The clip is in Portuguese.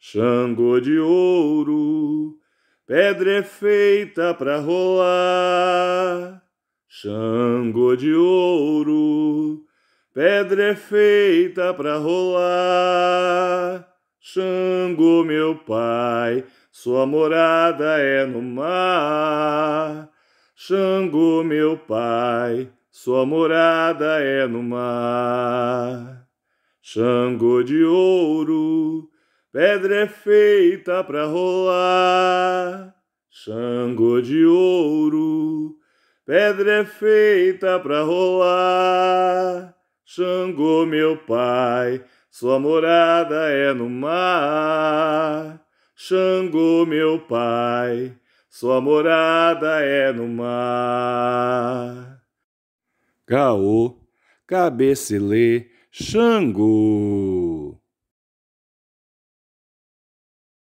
Xangô de ouro, pedra é feita para rolar. Xangô de ouro, pedra é feita para rolar. Xangô, meu pai, sua morada é no mar. Xangô, meu pai, sua morada é no mar. Xangô de ouro, Pedra é feita para rolar, Xangô de ouro. Pedra é feita para rolar, Xangô meu pai, sua morada é no mar. Xangô meu pai, sua morada é no mar. Caô, Cabecelê, Xangô.